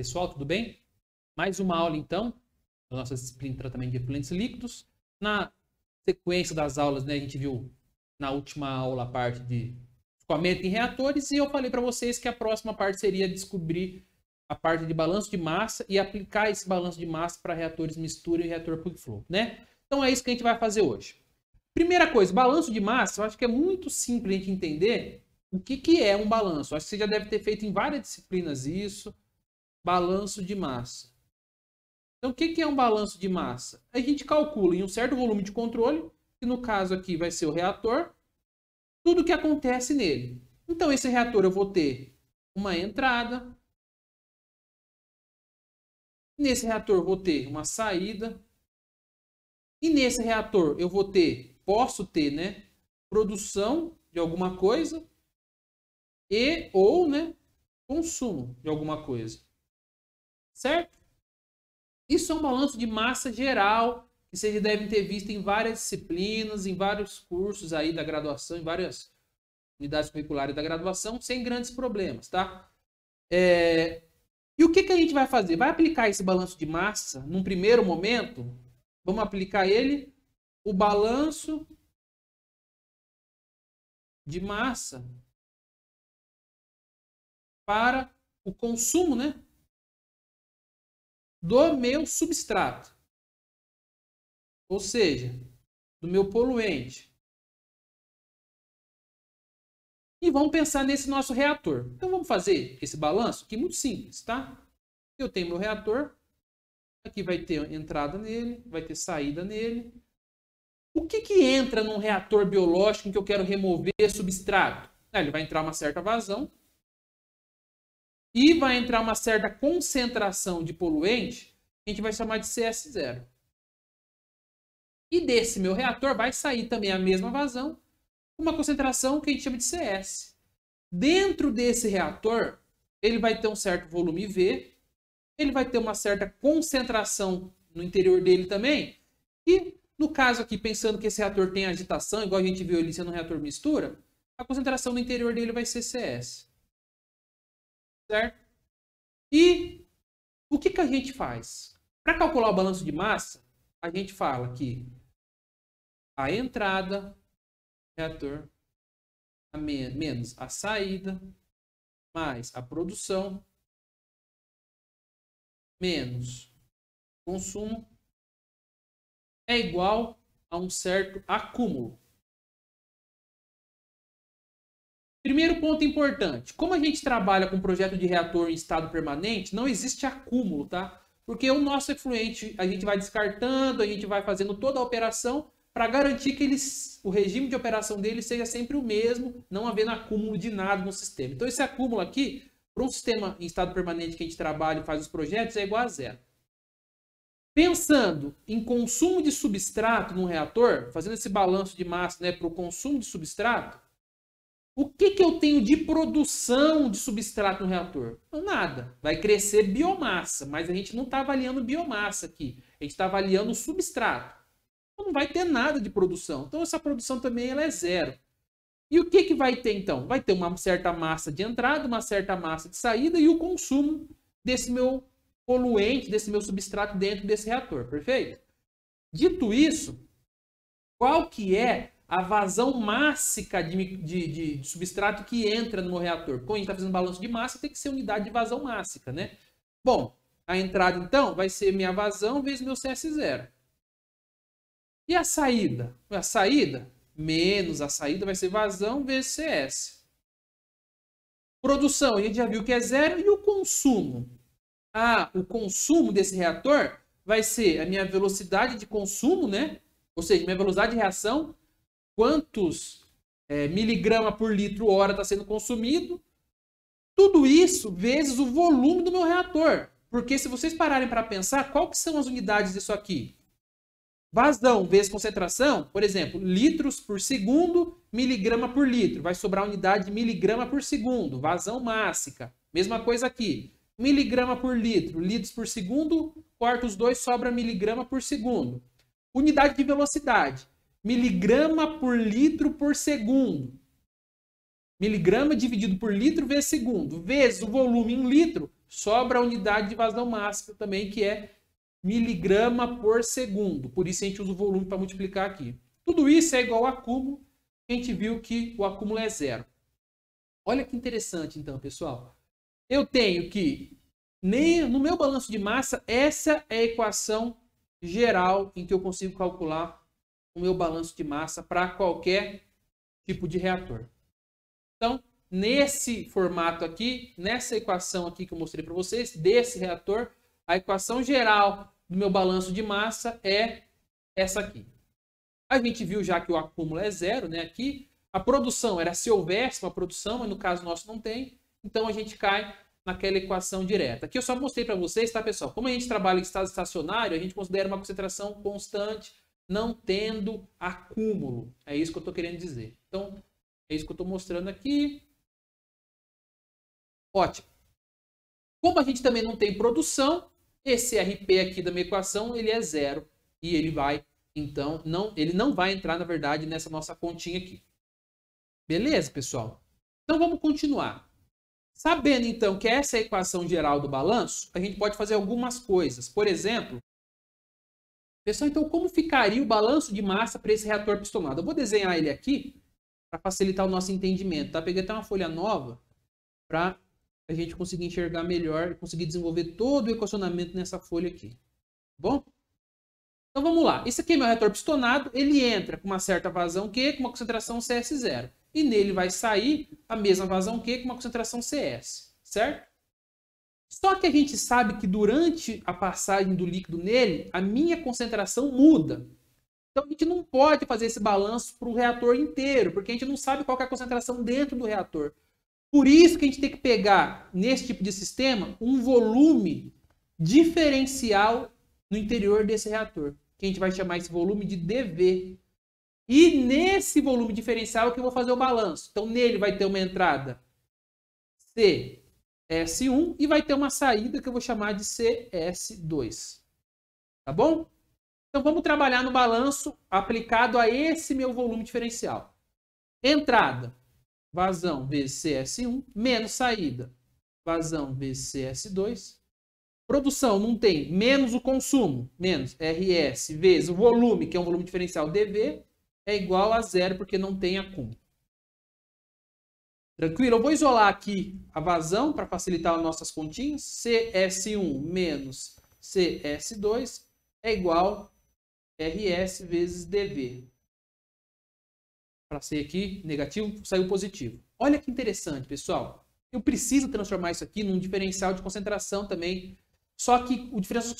Pessoal, tudo bem? Mais uma aula, então, da nossa disciplina de tratamento de efluentes líquidos. Na sequência das aulas, né, a gente viu na última aula a parte de escoamento em reatores e eu falei para vocês que a próxima parte seria descobrir a parte de balanço de massa e aplicar esse balanço de massa para reatores mistura e reator plug flow, né? Então é isso que a gente vai fazer hoje. Primeira coisa, balanço de massa, eu acho que é muito simples a gente entender o que, que é um balanço. Eu acho que você já deve ter feito em várias disciplinas isso balanço de massa. Então, o que é um balanço de massa? A gente calcula em um certo volume de controle, que no caso aqui vai ser o reator, tudo o que acontece nele. Então, esse reator eu vou ter uma entrada. Nesse reator eu vou ter uma saída. E nesse reator eu vou ter, posso ter, né, produção de alguma coisa e ou, né, consumo de alguma coisa certo? Isso é um balanço de massa geral que vocês devem ter visto em várias disciplinas, em vários cursos aí da graduação, em várias unidades curriculares da graduação, sem grandes problemas, tá? É... E o que, que a gente vai fazer? Vai aplicar esse balanço de massa num primeiro momento? Vamos aplicar ele, o balanço de massa para o consumo, né? do meu substrato. Ou seja, do meu poluente. E vamos pensar nesse nosso reator. Então vamos fazer esse balanço que é muito simples, tá? Eu tenho meu reator, aqui vai ter entrada nele, vai ter saída nele. O que, que entra num reator biológico em que eu quero remover substrato? Ah, ele vai entrar uma certa vazão, e vai entrar uma certa concentração de poluente, a gente vai chamar de CS0. E desse meu reator vai sair também a mesma vazão, uma concentração que a gente chama de CS. Dentro desse reator, ele vai ter um certo volume V, ele vai ter uma certa concentração no interior dele também, e no caso aqui, pensando que esse reator tem agitação, igual a gente viu ele sendo um reator mistura, a concentração no interior dele vai ser CS certo? E o que, que a gente faz? Para calcular o balanço de massa, a gente fala que a entrada é reator a men menos a saída mais a produção menos consumo é igual a um certo acúmulo. Primeiro ponto importante: como a gente trabalha com projeto de reator em estado permanente, não existe acúmulo, tá? Porque o nosso efluente a gente vai descartando, a gente vai fazendo toda a operação para garantir que eles, o regime de operação dele seja sempre o mesmo, não havendo acúmulo de nada no sistema. Então, esse acúmulo aqui, para um sistema em estado permanente que a gente trabalha e faz os projetos, é igual a zero. Pensando em consumo de substrato no reator, fazendo esse balanço de massa né, para o consumo de substrato, o que, que eu tenho de produção de substrato no reator? nada. Vai crescer biomassa, mas a gente não está avaliando biomassa aqui. A gente está avaliando o substrato. Então, não vai ter nada de produção. Então, essa produção também ela é zero. E o que, que vai ter, então? Vai ter uma certa massa de entrada, uma certa massa de saída e o consumo desse meu poluente, desse meu substrato dentro desse reator, perfeito? Dito isso, qual que é a vazão mássica de, de, de, substrato que entra no reator. Quando a gente está fazendo balanço de massa, tem que ser unidade de vazão mássica, né? Bom, a entrada, então, vai ser minha vazão vezes meu CS0. E a saída? A saída, menos a saída, vai ser vazão vezes CS. Produção, a gente já viu que é zero. E o consumo? Ah, o consumo desse reator vai ser a minha velocidade de consumo, né? Ou seja, minha velocidade de reação quantos é, miligrama por litro hora está sendo consumido, tudo isso vezes o volume do meu reator. Porque se vocês pararem para pensar, qual que são as unidades disso aqui? Vazão vezes concentração, por exemplo, litros por segundo, miligrama por litro. Vai sobrar unidade de miligrama por segundo, vazão mássica. Mesma coisa aqui, miligrama por litro, litros por segundo, corta os dois, sobra miligrama por segundo. Unidade de velocidade miligrama por litro por segundo. Miligrama dividido por litro vezes segundo, vezes o volume em litro, sobra a unidade de vazão máxima também, que é miligrama por segundo. Por isso a gente usa o volume para multiplicar aqui. Tudo isso é igual ao acúmulo. A gente viu que o acúmulo é zero. Olha que interessante então, pessoal. Eu tenho que, no meu balanço de massa, essa é a equação geral em que eu consigo calcular meu balanço de massa para qualquer tipo de reator. Então, nesse formato aqui, nessa equação aqui que eu mostrei para vocês, desse reator, a equação geral do meu balanço de massa é essa aqui. A gente viu já que o acúmulo é zero, né? Aqui, a produção era se houvesse uma produção, mas no caso nosso não tem, então a gente cai naquela equação direta. Aqui eu só mostrei para vocês, tá, pessoal? Como a gente trabalha em estado estacionário, a gente considera uma concentração constante não tendo acúmulo. É isso que eu estou querendo dizer. Então, é isso que eu estou mostrando aqui. Ótimo. Como a gente também não tem produção, esse RP aqui da minha equação, ele é zero. E ele vai, então, não, ele não vai entrar, na verdade, nessa nossa continha aqui. Beleza, pessoal? Então, vamos continuar. Sabendo, então, que essa é a equação geral do balanço, a gente pode fazer algumas coisas. Por exemplo, Pessoal, então como ficaria o balanço de massa para esse reator pistonado? Eu vou desenhar ele aqui para facilitar o nosso entendimento, tá? Peguei até uma folha nova para a gente conseguir enxergar melhor e conseguir desenvolver todo o equacionamento nessa folha aqui. Tá bom? Então vamos lá. Esse aqui é meu reator pistonado, ele entra com uma certa vazão Q com uma concentração CS0. E nele vai sair a mesma vazão Q com uma concentração CS, certo? Só que a gente sabe que durante a passagem do líquido nele, a minha concentração muda. Então a gente não pode fazer esse balanço para o reator inteiro, porque a gente não sabe qual é a concentração dentro do reator. Por isso que a gente tem que pegar, nesse tipo de sistema, um volume diferencial no interior desse reator, que a gente vai chamar esse volume de DV. E nesse volume diferencial é que eu vou fazer o balanço. Então nele vai ter uma entrada C S1 e vai ter uma saída que eu vou chamar de CS2. Tá bom? Então vamos trabalhar no balanço aplicado a esse meu volume diferencial. Entrada, vazão VCS1, menos saída, vazão VCS2. Produção não tem, menos o consumo, menos RS vezes o volume, que é um volume diferencial DV, é igual a zero porque não tem acúmulo. Tranquilo? Eu vou isolar aqui a vazão para facilitar as nossas continhas. CS1 menos CS2 é igual RS vezes DV. Para ser aqui negativo, saiu positivo. Olha que interessante, pessoal. Eu preciso transformar isso aqui num diferencial de concentração também. Só que o diferencial,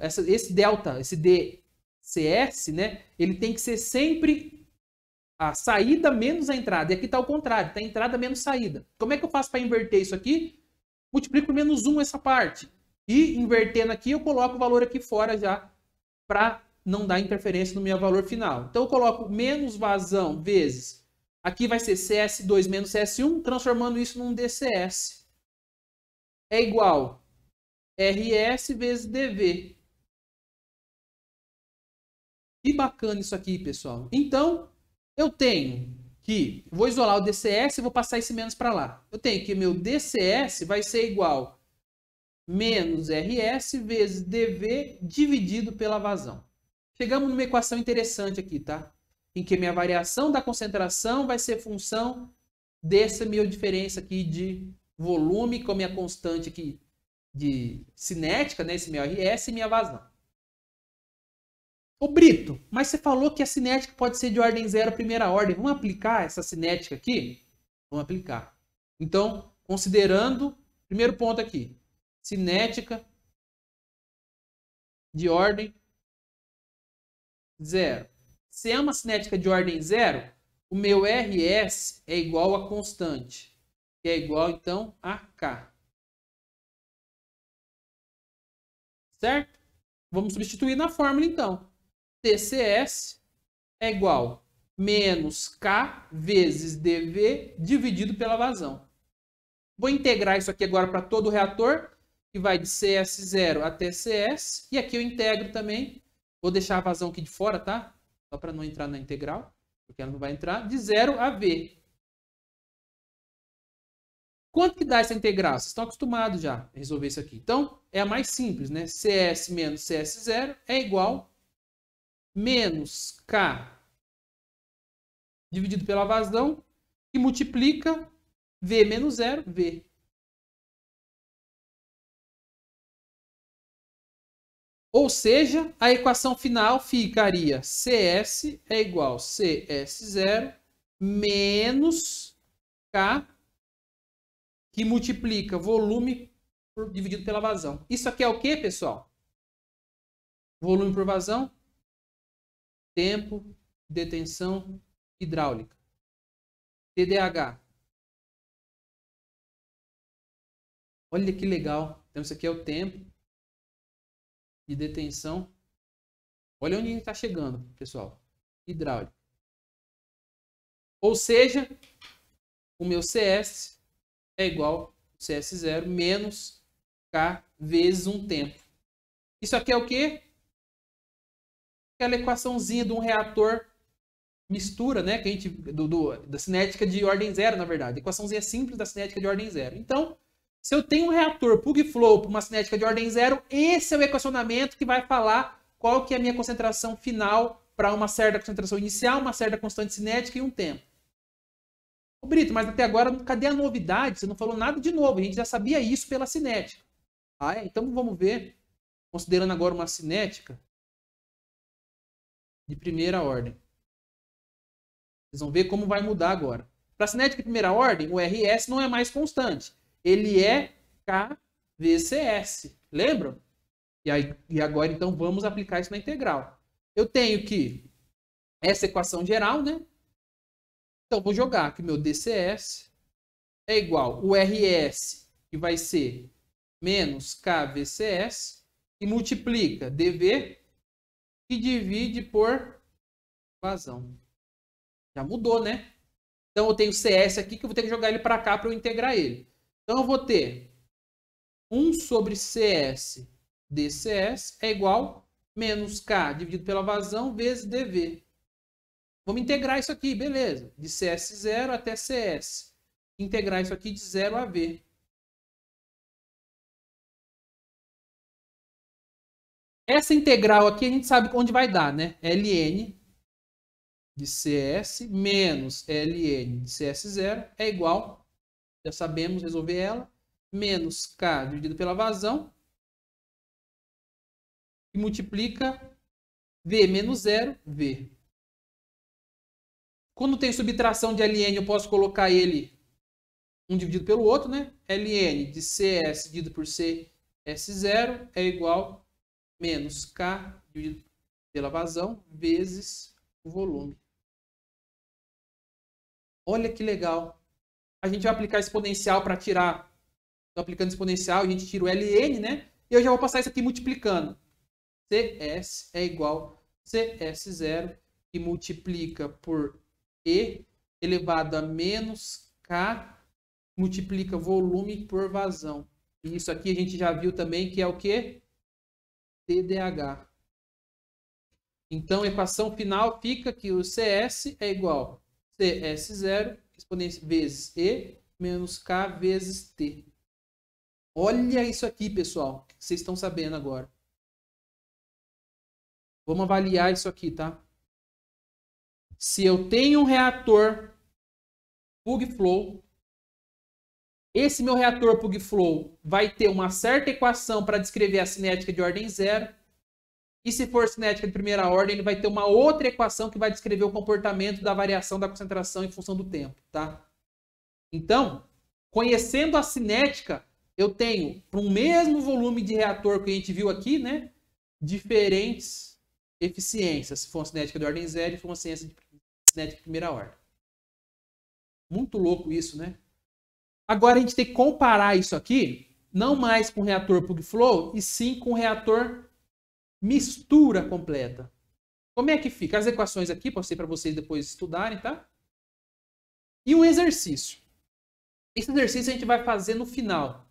esse delta, esse DCS, né, ele tem que ser sempre a saída menos a entrada. E aqui está o contrário, está entrada menos saída. Como é que eu faço para inverter isso aqui? Multiplico por menos 1 essa parte. E invertendo aqui, eu coloco o valor aqui fora já para não dar interferência no meu valor final. Então eu coloco menos vazão vezes, aqui vai ser CS2 menos CS1, transformando isso num DCS. É igual RS vezes DV. Que bacana isso aqui, pessoal. Então, eu tenho que, vou isolar o DCS e vou passar esse menos para lá. Eu tenho que meu DCS vai ser igual menos RS vezes DV dividido pela vazão. Chegamos numa equação interessante aqui, tá? Em que minha variação da concentração vai ser função dessa minha diferença aqui de volume com a minha constante aqui de cinética, né? Esse meu RS e minha vazão. O Brito, mas você falou que a cinética pode ser de ordem zero, primeira ordem. Vamos aplicar essa cinética aqui? Vamos aplicar. Então, considerando, primeiro ponto aqui, cinética de ordem zero. Se é uma cinética de ordem zero, o meu RS é igual a constante, que é igual então a K. Certo? Vamos substituir na fórmula então. TCS é igual menos K vezes dV dividido pela vazão. Vou integrar isso aqui agora para todo o reator, que vai de CS0 até CS. E aqui eu integro também, vou deixar a vazão aqui de fora, tá? Só para não entrar na integral, porque ela não vai entrar, de 0 a V. Quanto que dá essa integral? Vocês estão acostumados já a resolver isso aqui. Então, é a mais simples, né? CS menos CS0 é igual menos K dividido pela vazão, que multiplica V menos zero, V. Ou seja, a equação final ficaria CS é igual a CS0 menos K, que multiplica volume dividido pela vazão. Isso aqui é o que, pessoal? Volume por vazão tempo, de detenção hidráulica. TDAH. Olha que legal. Então, isso aqui é o tempo de detenção. Olha onde a gente está chegando, pessoal. Hidráulica. Ou seja, o meu CS é igual ao CS0 menos K vezes um tempo. Isso aqui é o quê? aquela equaçãozinha de um reator mistura, né? Que a gente, do, do, da cinética de ordem zero, na verdade. Equaçãozinha simples da cinética de ordem zero. Então, se eu tenho um reator plug flow para uma cinética de ordem zero, esse é o equacionamento que vai falar qual que é a minha concentração final para uma certa concentração inicial, uma certa constante cinética e um tempo. Ô, Brito, mas até agora, cadê a novidade? Você não falou nada de novo. A gente já sabia isso pela cinética. Ah, é? Então, vamos ver, considerando agora uma cinética, de primeira ordem. Vocês vão ver como vai mudar agora. Para cinética de primeira ordem, o RS não é mais constante. Ele é KVCS. Lembram? E, aí, e agora, então, vamos aplicar isso na integral. Eu tenho que essa equação geral, né? Então, vou jogar que meu DCS é igual o RS, que vai ser menos KVCS, e multiplica DV que divide por vazão. Já mudou, né? Então eu tenho CS aqui que eu vou ter que jogar ele para cá para eu integrar ele. Então eu vou ter 1 sobre CS dCS é igual menos K dividido pela vazão vezes dV. Vamos integrar isso aqui, beleza. De CS0 até CS. Integrar isso aqui de 0 a V. Essa integral aqui a gente sabe onde vai dar, né? ln de CS menos ln de CS0 é igual, já sabemos resolver ela, menos K dividido pela vazão, e multiplica V menos zero, V. Quando tem subtração de ln, eu posso colocar ele um dividido pelo outro, né? ln de CS dividido por CS0 é igual menos K dividido pela vazão vezes o volume. Olha que legal. A gente vai aplicar exponencial para tirar. Estou aplicando exponencial, a gente tira o ln, né? E eu já vou passar isso aqui multiplicando. Cs é igual a Cs0, que multiplica por E elevado a menos K, multiplica volume por vazão. E isso aqui a gente já viu também que é o quê? TDAH. Então, a equação final fica que o CS é igual a CS0 vezes E menos K vezes T. Olha isso aqui, pessoal, que vocês estão sabendo agora. Vamos avaliar isso aqui, tá? Se eu tenho um reator plug flow esse meu reator plug flow vai ter uma certa equação para descrever a cinética de ordem zero. E se for cinética de primeira ordem, ele vai ter uma outra equação que vai descrever o comportamento da variação da concentração em função do tempo, tá? Então, conhecendo a cinética, eu tenho para um mesmo volume de reator que a gente viu aqui, né, diferentes eficiências, se for uma cinética de ordem zero e for uma ciência cinética de primeira ordem. Muito louco isso, né? Agora a gente tem que comparar isso aqui, não mais com reator plug flow, e sim com reator mistura completa. Como é que fica? As equações aqui, passei para vocês depois estudarem, tá? E um exercício. Esse exercício a gente vai fazer no final.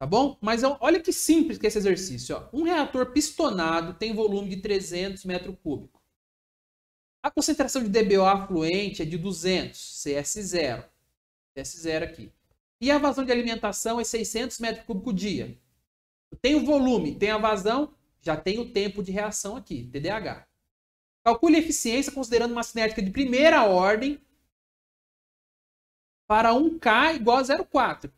Tá bom? Mas é olha que simples que é esse exercício. Ó. Um reator pistonado tem volume de 300 metros cúbicos. A concentração de DBO afluente é de 200, CS0. S zero aqui. E a vazão de alimentação é 600 metros cúbicos dia. Tem o volume, tem a vazão, já tem o tempo de reação aqui, TDAH. Calcule a eficiência considerando uma cinética de primeira ordem para 1K igual a 0,4.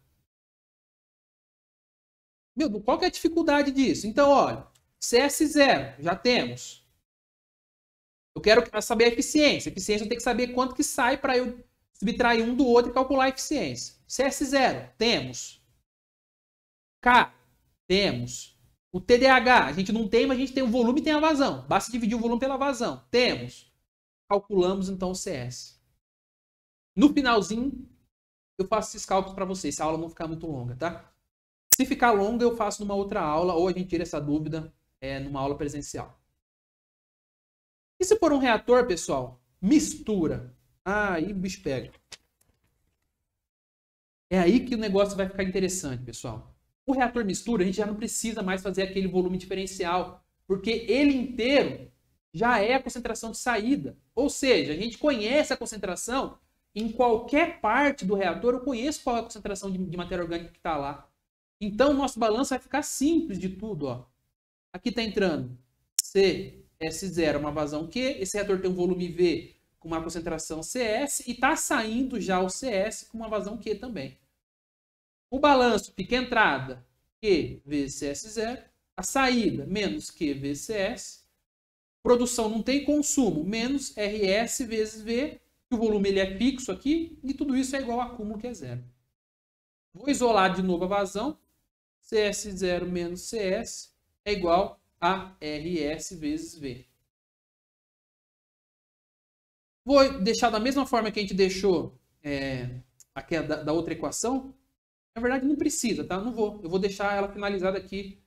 Meu, qual que é a dificuldade disso? Então, olha, CS0, já temos. Eu quero saber a eficiência. A eficiência eu tenho que saber quanto que sai para eu subtrair um do outro e calcular a eficiência. CS0, temos. K, temos. O TDAH, a gente não tem, mas a gente tem o volume e tem a vazão. Basta dividir o volume pela vazão. Temos. Calculamos, então, o CS. No finalzinho, eu faço esses cálculos para vocês. a aula não ficar muito longa, tá? Se ficar longa, eu faço numa outra aula ou a gente tira essa dúvida é, numa aula presencial. E se for um reator, pessoal, mistura. Ah, aí o bicho pega. É aí que o negócio vai ficar interessante, pessoal. O reator mistura, a gente já não precisa mais fazer aquele volume diferencial, porque ele inteiro já é a concentração de saída. Ou seja, a gente conhece a concentração em qualquer parte do reator, eu conheço qual é a concentração de, de matéria orgânica que está lá. Então, o nosso balanço vai ficar simples de tudo. Ó. Aqui está entrando C S 0 uma vazão Q, esse reator tem um volume V, com uma concentração CS e está saindo já o CS com uma vazão Q também. O balanço fica entrada Q vezes CS0, a saída menos Q vezes CS, produção não tem consumo, menos RS vezes V, que o volume ele é fixo aqui, e tudo isso é igual ao acúmulo que é zero. Vou isolar de novo a vazão, CS0 menos CS é igual a RS vezes V. Vou deixar da mesma forma que a gente deixou é, aqui da, da, outra equação. Na verdade, não precisa, tá? Não vou. Eu vou deixar ela finalizada aqui.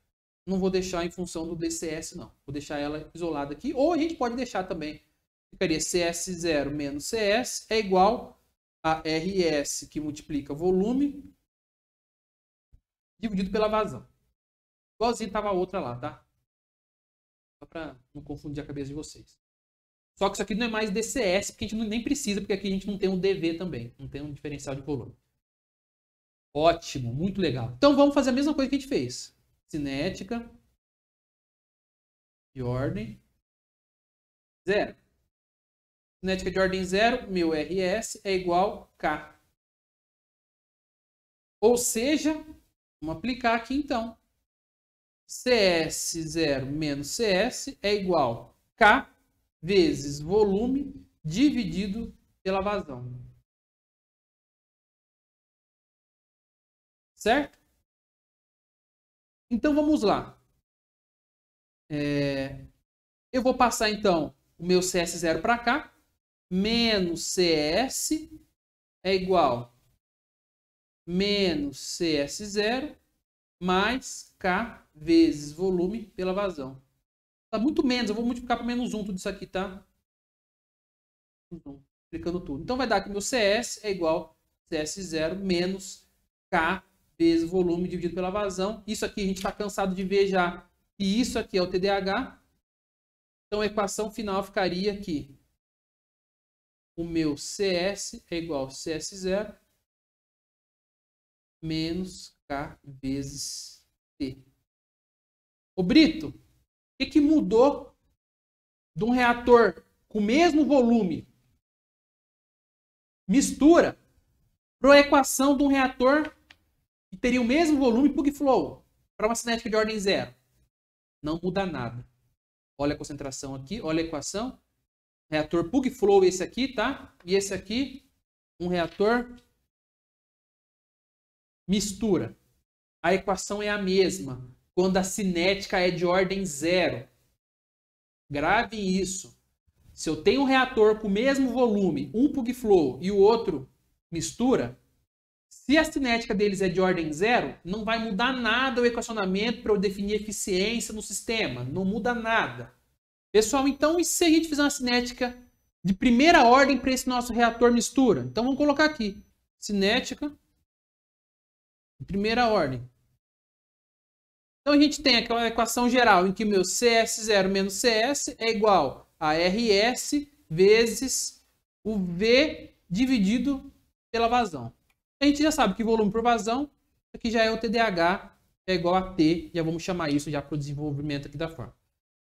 Não vou deixar em função do DCS, não. Vou deixar ela isolada aqui. Ou a gente pode deixar também. Ficaria CS0 menos CS é igual a RS, que multiplica volume, dividido pela vazão. Igualzinho estava a outra lá, tá? Só para não confundir a cabeça de vocês. Só que isso aqui não é mais DCS, porque a gente nem precisa, porque aqui a gente não tem um DV também, não tem um diferencial de volume. Ótimo, muito legal. Então vamos fazer a mesma coisa que a gente fez. Cinética de ordem zero. Cinética de ordem zero, meu RS é igual K. Ou seja, vamos aplicar aqui então. CS0 menos CS é igual K vezes volume dividido pela vazão. Certo? Então vamos lá. É... Eu vou passar então o meu CS0 para cá. Menos CS é igual menos CS0 mais K vezes volume pela vazão. Tá muito menos, eu vou multiplicar por menos 1 tudo isso aqui, tá? Então, multiplicando tudo. Então vai dar que meu CS é igual CS0 menos K vezes volume dividido pela vazão. Isso aqui a gente está cansado de ver já. E isso aqui é o TDAH. Então a equação final ficaria aqui. O meu CS é igual a CS0 menos K vezes T. Ô Brito, o que, que mudou de um reator com o mesmo volume mistura para a equação de um reator que teria o mesmo volume plug flow para uma cinética de ordem zero? Não muda nada. Olha a concentração aqui, olha a equação. Reator plug flow esse aqui, tá? E esse aqui, um reator mistura. A equação é a mesma quando a cinética é de ordem zero. Grave isso. Se eu tenho um reator com o mesmo volume, um plug flow e o outro mistura, se a cinética deles é de ordem zero, não vai mudar nada o equacionamento para eu definir eficiência no sistema. Não muda nada. Pessoal, então e se a gente fizer uma cinética de primeira ordem para esse nosso reator mistura? Então vamos colocar aqui. Cinética de primeira ordem. Então a gente tem aquela equação geral em que meu CS0 menos CS é igual a RS vezes o V dividido pela vazão. A gente já sabe que volume por vazão aqui já é o TDH, é igual a T, já vamos chamar isso já para o desenvolvimento aqui da forma.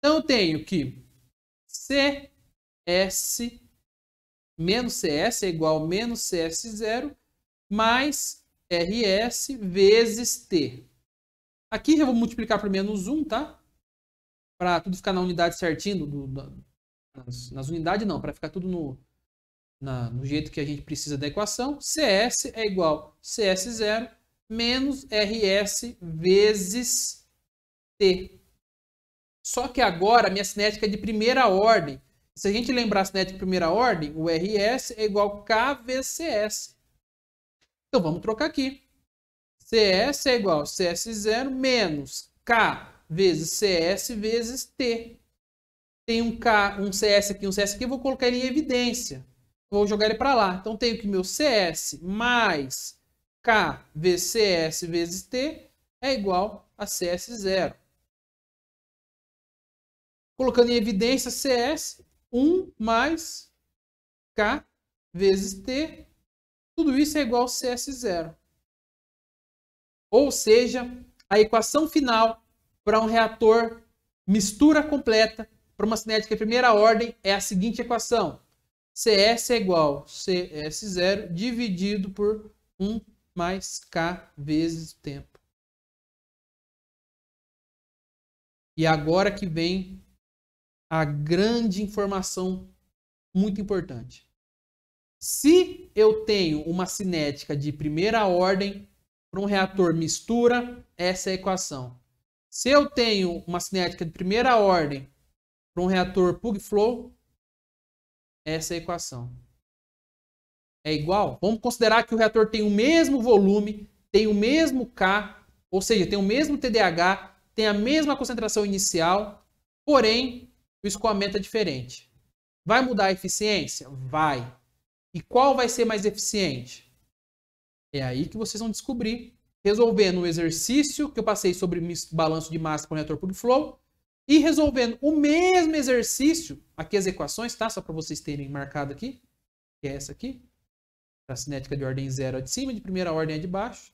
Então eu tenho que CS menos CS é igual a menos CS0 mais RS vezes T. Aqui já vou multiplicar por menos 1, tá? Para tudo ficar na unidade certinho, do, do, nas, nas, unidades não, para ficar tudo no, na, no jeito que a gente precisa da equação. CS é igual CS0 menos RS vezes T. Só que agora a minha cinética é de primeira ordem. Se a gente lembrar a cinética de primeira ordem, o RS é igual KVCS. Então vamos trocar aqui. CS é igual a CS0 menos K vezes CS vezes T. Tem um K, um CS aqui, um CS aqui, eu vou colocar ele em evidência. Vou jogar ele para lá. Então tenho que meu CS mais K vezes CS vezes T é igual a CS0. Colocando em evidência CS, 1 mais K vezes T, tudo isso é igual a CS0 ou seja, a equação final para um reator mistura completa para uma cinética de primeira ordem é a seguinte equação. CS é igual a CS0 dividido por 1 mais K vezes o tempo. E agora que vem a grande informação muito importante. Se eu tenho uma cinética de primeira ordem, para um reator mistura, essa é a equação. Se eu tenho uma cinética de primeira ordem para um reator plug flow, essa é a equação. É igual? Vamos considerar que o reator tem o mesmo volume, tem o mesmo K, ou seja, tem o mesmo TDAH, tem a mesma concentração inicial, porém o escoamento é diferente. Vai mudar a eficiência? Vai. E qual vai ser mais eficiente? É aí que vocês vão descobrir, resolvendo o exercício que eu passei sobre balanço de massa com o reator plug flow e resolvendo o mesmo exercício, aqui as equações, tá? Só para vocês terem marcado aqui, que é essa aqui. A cinética de ordem zero é de cima, de primeira ordem é de baixo.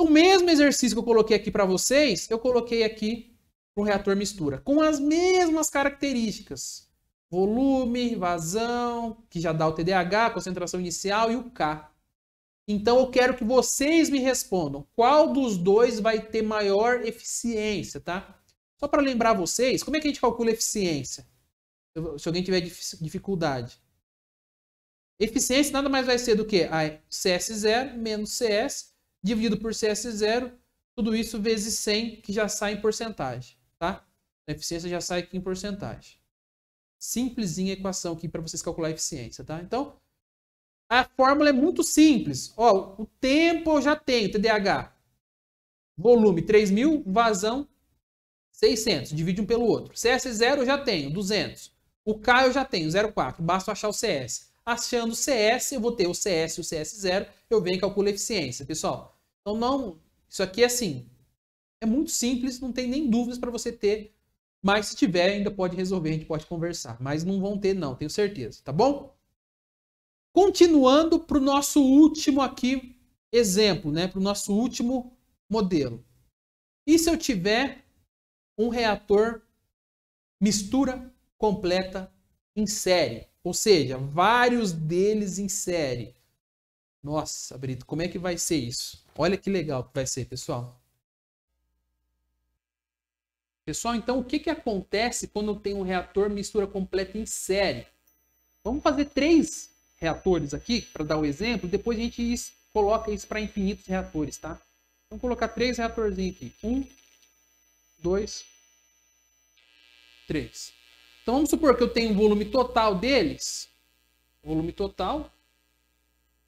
O mesmo exercício que eu coloquei aqui para vocês, eu coloquei aqui para o reator mistura, com as mesmas características. Volume, vazão, que já dá o TDAH, concentração inicial e o K. Então eu quero que vocês me respondam qual dos dois vai ter maior eficiência, tá? Só para lembrar vocês, como é que a gente calcula eficiência? Se alguém tiver dificuldade. Eficiência nada mais vai ser do que a CS0 menos CS dividido por CS0, tudo isso vezes 100, que já sai em porcentagem, tá? A eficiência já sai aqui em porcentagem. Simplesinha a equação aqui para vocês calcular a eficiência, tá? Então, a fórmula é muito simples. Ó, o tempo eu já tenho, TDAH. Volume 3.000, vazão 600. Divide um pelo outro. CS0 eu já tenho, 200. O K eu já tenho, 0,4. Basta achar o CS. Achando o CS, eu vou ter o CS e o CS0. Eu venho e calculo a eficiência, pessoal. Então, não... Isso aqui é assim. É muito simples, não tem nem dúvidas para você ter. Mas se tiver, ainda pode resolver, a gente pode conversar. Mas não vão ter, não, tenho certeza. Tá bom? Continuando para o nosso último aqui exemplo, né? para o nosso último modelo. E se eu tiver um reator mistura completa em série? Ou seja, vários deles em série. Nossa, Brito, como é que vai ser isso? Olha que legal que vai ser, pessoal. Pessoal, então o que, que acontece quando tem um reator mistura completa em série? Vamos fazer três reatores aqui, para dar o um exemplo, depois a gente coloca isso para infinitos reatores, tá? Vamos colocar três reatorzinhos aqui. Um, dois, três. Então vamos supor que eu tenho o volume total deles. O volume total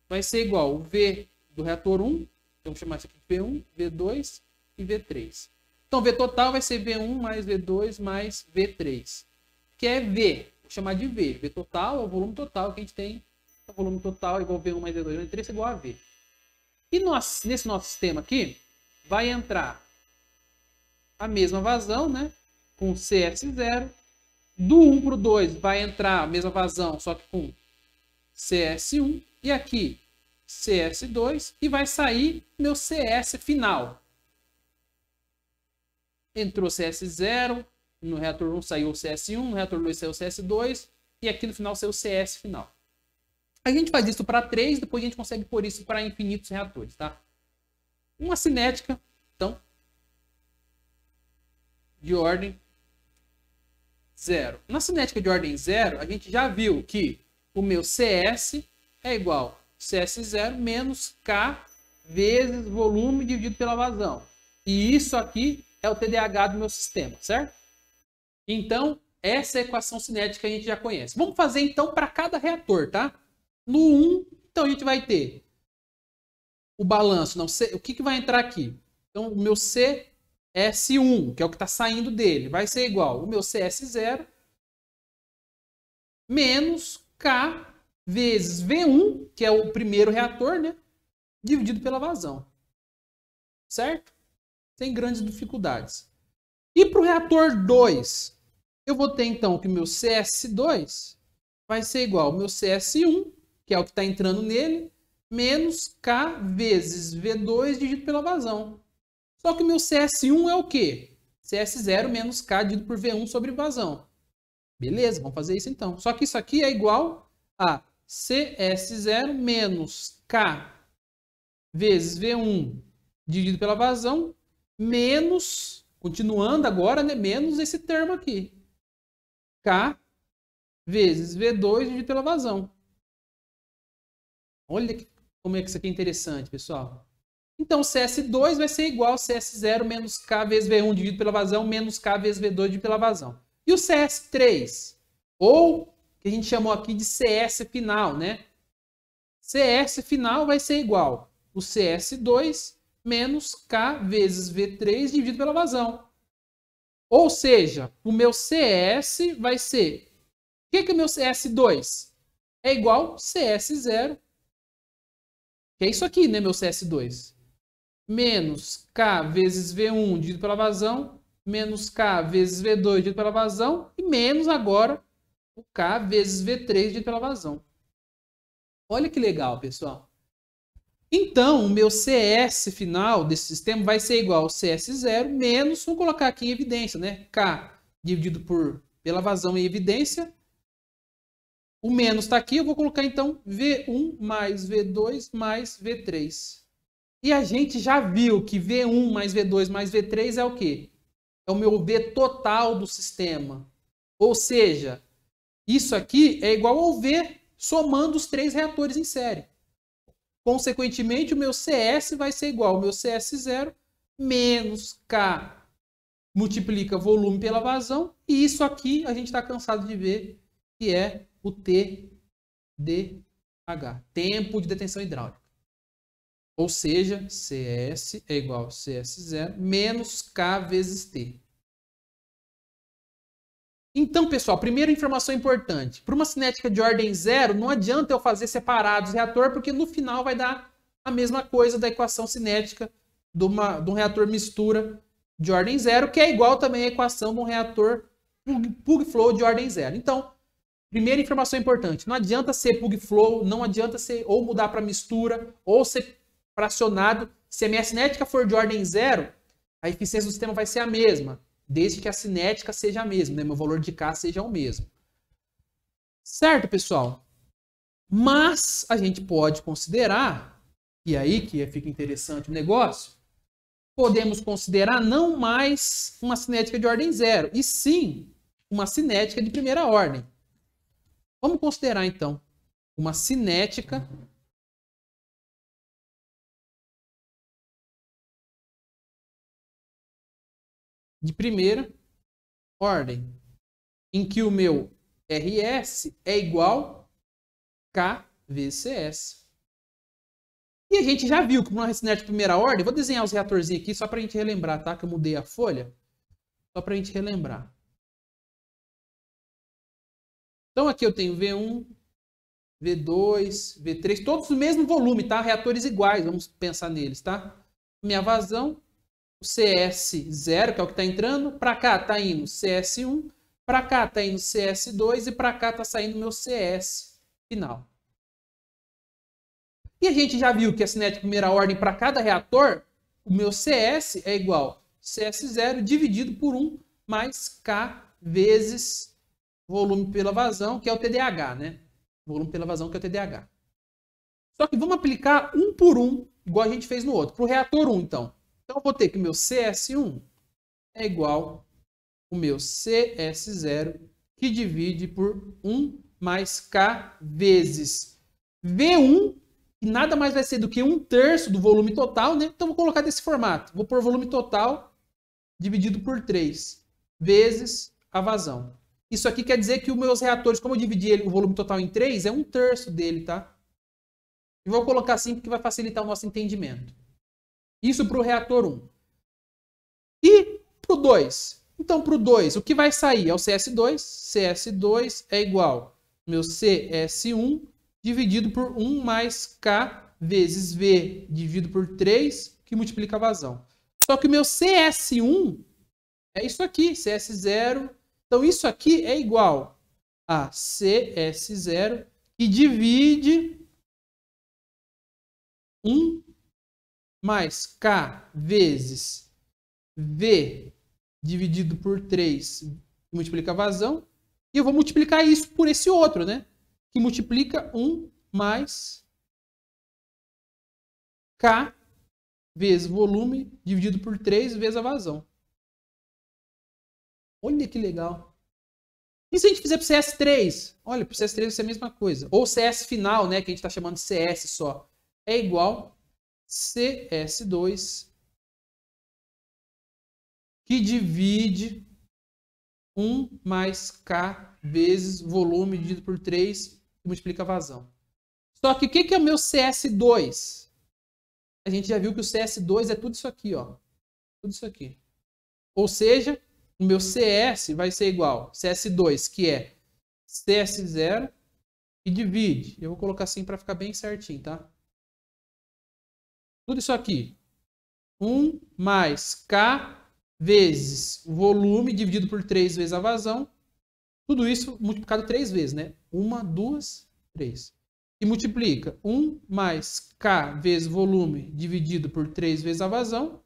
vai ser igual ao V do reator 1. Então, Vamos chamar isso aqui de V1, V2 e V3. Então V total vai ser V1 mais V2 mais V3. Que é V. Vou chamar de V. V total é o volume total que a gente tem o volume total igual a V1 mais V2 mais V3 igual a V. E nós, nesse nosso sistema aqui, vai entrar a mesma vazão, né? Com CS0. Do 1 para o 2 vai entrar a mesma vazão, só que com CS1. E aqui, CS2. E vai sair meu CS final. Entrou CS0. No reator 1 saiu o CS1. No reator 2 saiu o CS2. E aqui no final saiu o CS final. A gente faz isso para três, depois a gente consegue pôr isso para infinitos reatores, tá? Uma cinética, então, de ordem zero. Na cinética de ordem zero, a gente já viu que o meu CS é igual CS0 menos K vezes volume dividido pela vazão. E isso aqui é o TDAH do meu sistema, certo? Então, essa é equação cinética a gente já conhece. Vamos fazer então para cada reator, tá? No 1, então a gente vai ter o balanço, não, C, o que, que vai entrar aqui? Então o meu CS1, é que é o que está saindo dele, vai ser igual o meu CS0 é menos K vezes V1, que é o primeiro reator, né? Dividido pela vazão. Certo? Sem grandes dificuldades. E para o reator 2, eu vou ter então que o meu CS2 vai ser igual ao meu CS1 é que é o que está entrando nele, menos K vezes V2 dividido pela vazão. Só que o meu CS1 é o quê? CS0 menos K dividido por V1 sobre vazão. Beleza, vamos fazer isso então. Só que isso aqui é igual a CS0 menos K vezes V1 dividido pela vazão, menos, continuando agora, né, menos esse termo aqui. K vezes V2 dividido pela vazão. Olha como é que isso aqui é interessante, pessoal. Então, CS2 vai ser igual a CS0 menos K vezes V1 dividido pela vazão menos K vezes V2 dividido pela vazão. E o CS3? Ou, que a gente chamou aqui de CS final, né? CS final vai ser igual o CS2 menos K vezes V3 dividido pela vazão. Ou seja, o meu CS vai ser... O que é, o meu CS2? É igual CS0 que é isso aqui, né, meu CS2? Menos K vezes V1 dividido pela vazão, menos K vezes V2 dividido pela vazão, e menos agora o K vezes V3 dividido pela vazão. Olha que legal, pessoal. Então, o meu CS final desse sistema vai ser igual ao CS0 menos, vamos colocar aqui em evidência, né? K dividido por, pela vazão em evidência, o menos está aqui, eu vou colocar então V1 mais V2 mais V3. E a gente já viu que V1 mais V2 mais V3 é o quê? É o meu V total do sistema. Ou seja, isso aqui é igual ao V somando os três reatores em série. Consequentemente, o meu CS vai ser igual ao meu CS0 menos K multiplica volume pela vazão. E isso aqui a gente está cansado de ver que é o TDH, tempo de detenção hidráulica. Ou seja, CS é igual a CS0 menos K vezes T. Então, pessoal, primeira informação importante. Para uma cinética de ordem zero, não adianta eu fazer separados reator, porque no final vai dar a mesma coisa da equação cinética de, uma, de um reator mistura de ordem zero, que é igual também à equação de um reator plug, plug flow de ordem zero. Então, Primeira informação importante: não adianta ser plug flow, não adianta ser ou mudar para mistura ou ser fracionado. Se a minha cinética for de ordem zero, a eficiência do sistema vai ser a mesma, desde que a cinética seja a mesma, né? meu valor de K seja o mesmo. Certo, pessoal? Mas a gente pode considerar, e aí que fica interessante o negócio, podemos considerar não mais uma cinética de ordem zero, e sim uma cinética de primeira ordem. Vamos considerar então uma cinética de primeira ordem, em que o meu RS é igual K vezes CS. E a gente já viu que uma cinética de primeira ordem, vou desenhar os reatorzinhos aqui só para a gente relembrar, tá? Que eu mudei a folha, só para a gente relembrar. Então aqui eu tenho V1, V2, V3, todos do mesmo volume, tá? Reatores iguais, vamos pensar neles, tá? Minha vazão, o CS0, que é o que está entrando, para cá está indo CS1, para cá está indo CS2 e para cá está saindo meu CS final. E a gente já viu que a cinética de primeira ordem para cada reator, o meu CS é igual CS0 dividido por 1 mais K vezes volume pela vazão, que é o TDAH, né? Volume pela vazão, que é o TDAH. Só que vamos aplicar um por um, igual a gente fez no outro. Para o reator 1, então. Então, eu vou ter que o meu CS1 é igual o meu CS0, que divide por 1 mais K vezes V1, que nada mais vai ser do que um terço do volume total, né? Então, vou colocar desse formato. Vou pôr volume total dividido por 3 vezes a vazão. Isso aqui quer dizer que os meus reatores, como eu dividi ele, o volume total em 3, é um terço dele, tá? E vou colocar assim porque vai facilitar o nosso entendimento. Isso para o reator 1. E para o 2? Então, para o 2, o que vai sair é o CS2. CS2 é igual meu CS1 dividido por 1 mais K vezes V dividido por 3, que multiplica a vazão. Só que o meu CS1 é isso aqui, CS0 então, isso aqui é igual a CS0 que divide 1 mais K vezes V dividido por 3 multiplica a vazão. E eu vou multiplicar isso por esse outro, né? Que multiplica 1 mais K vezes volume dividido por 3 vezes a vazão. Olha que legal. E se a gente fizer para CS3? Olha, para CS3 vai ser a mesma coisa. Ou CS final, né, que a gente está chamando de CS só. É igual CS2 que divide 1 mais K vezes volume dividido por 3 que multiplica a vazão. Só que o que, que é o meu CS2? A gente já viu que o CS2 é tudo isso aqui, ó. Tudo isso aqui. Ou seja, o meu CS vai ser igual CS2, que é CS0 e divide. Eu vou colocar assim para ficar bem certinho, tá? Tudo isso aqui. 1 mais K vezes o volume dividido por 3 vezes a vazão. Tudo isso multiplicado 3 vezes, né? 1, 2, 3. E multiplica 1 mais K vezes volume dividido por 3 vezes a vazão,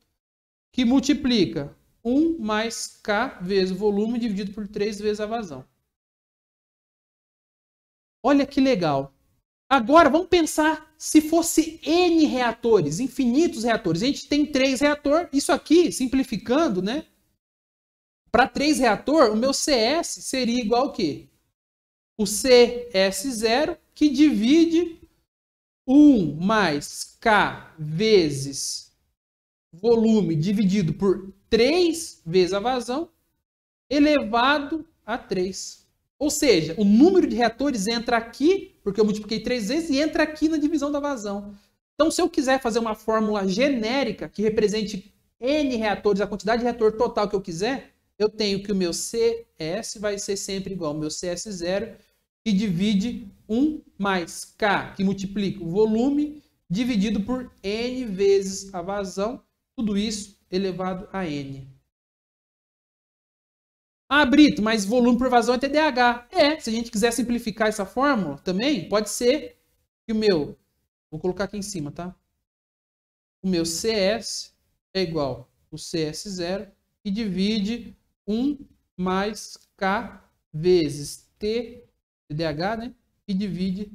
que multiplica 1 mais K vezes o volume dividido por 3 vezes a vazão. Olha que legal. Agora vamos pensar se fosse N reatores, infinitos reatores. A gente tem 3 reatores, isso aqui, simplificando, né? Para 3 reatores, o meu CS seria igual ao quê? O CS0 que divide 1 mais K vezes volume dividido por 3 vezes a vazão elevado a 3. Ou seja, o número de reatores entra aqui, porque eu multipliquei 3 vezes, e entra aqui na divisão da vazão. Então, se eu quiser fazer uma fórmula genérica que represente N reatores, a quantidade de reator total que eu quiser, eu tenho que o meu CS vai ser sempre igual ao meu CS0, que divide 1 mais K, que multiplica o volume, dividido por N vezes a vazão, tudo isso elevado a N. Ah, Brito, mas volume por vazão é TDAH. É, se a gente quiser simplificar essa fórmula também, pode ser que o meu, vou colocar aqui em cima, tá? O meu CS é igual o CS0 e divide 1 mais K vezes T, TDAH, né? E divide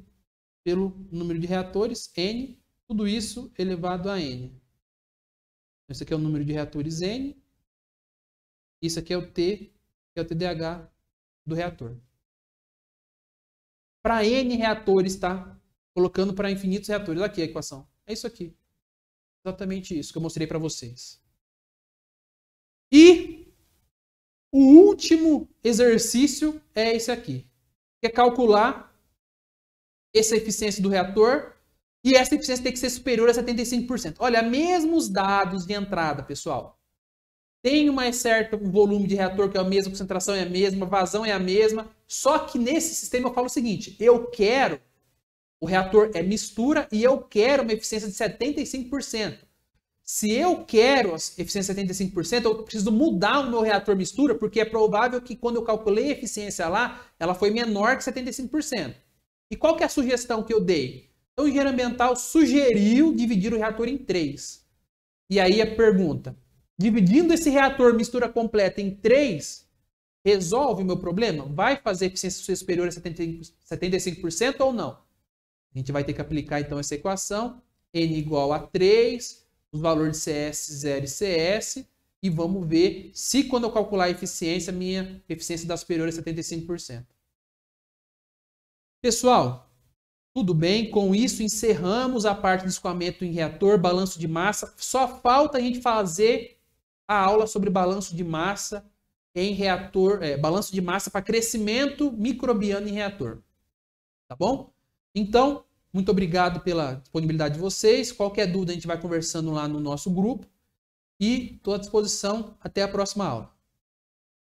pelo número de reatores, N, tudo isso elevado a N. Isso aqui é o número de reatores N. Isso aqui é o T, que é o TDH do reator. Para N reatores, tá? Colocando para infinitos reatores. Aqui a equação. É isso aqui. Exatamente isso que eu mostrei para vocês. E o último exercício é esse aqui, que é calcular essa eficiência do reator e essa eficiência tem que ser superior a 75%. Olha, mesmo os dados de entrada, pessoal. Tem mais certo volume de reator que é a mesma, concentração é a mesma, vazão é a mesma. Só que nesse sistema eu falo o seguinte: eu quero. O reator é mistura e eu quero uma eficiência de 75%. Se eu quero a eficiência de 75%, eu preciso mudar o meu reator mistura, porque é provável que quando eu calculei a eficiência lá, ela foi menor que 75%. E qual que é a sugestão que eu dei? Então, o engenheiro ambiental sugeriu dividir o reator em três. E aí a pergunta: dividindo esse reator mistura completa em três, resolve o meu problema? Vai fazer eficiência superior a 75%, ou não? A gente vai ter que aplicar então essa equação, n igual a 3, os valores de CS0 e CS, e vamos ver se quando eu calcular a eficiência, minha eficiência dá superior é a 75%. Pessoal, tudo bem, com isso encerramos a parte de escoamento em reator, balanço de massa. Só falta a gente fazer a aula sobre balanço de massa em reator, é, balanço de massa para crescimento microbiano em reator. Tá bom? Então, muito obrigado pela disponibilidade de vocês. Qualquer dúvida a gente vai conversando lá no nosso grupo e estou à disposição. Até a próxima aula.